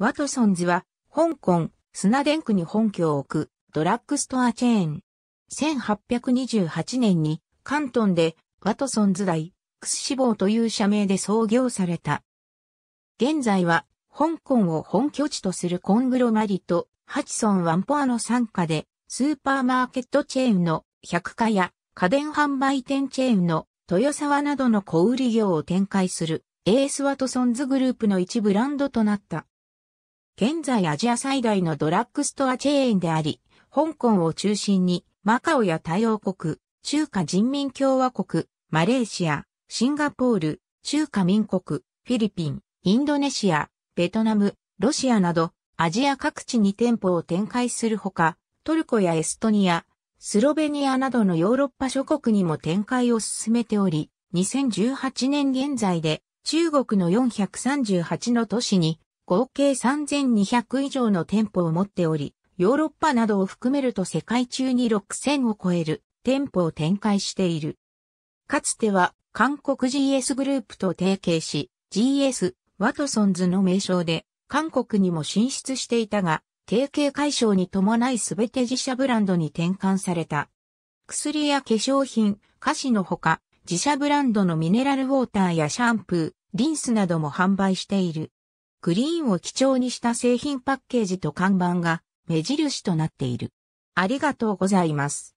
ワトソンズは、香港、スナデン区に本拠を置く、ドラッグストアチェーン。1828年に、関東で、ワトソンズ大、クス志望という社名で創業された。現在は、香港を本拠地とするコングロマリと、ハチソン・ワンポアの傘下で、スーパーマーケットチェーンの百貨や家電販売店チェーンの豊沢などの小売業を展開するエース・ワトソンズグループの一ブランドとなった。現在アジア最大のドラッグストアチェーンであり、香港を中心にマカオや太陽国、中華人民共和国、マレーシア、シンガポール、中華民国、フィリピン、インドネシア、ベトナム、ロシアなどアジア各地に店舗を展開するほか、トルコやエストニア、スロベニアなどのヨーロッパ諸国にも展開を進めており、2018年現在で中国の438の都市に合計3200以上の店舗を持っており、ヨーロッパなどを含めると世界中に6000を超える店舗を展開している。かつては韓国 GS グループと提携し、GS ワトソンズの名称で韓国にも進出していたが、提携解消に伴い全て自社ブランドに転換された。薬や化粧品、菓子のほか、自社ブランドのミネラルウォーターやシャンプー、リンスなども販売している。グリーンを基調にした製品パッケージと看板が目印となっている。ありがとうございます。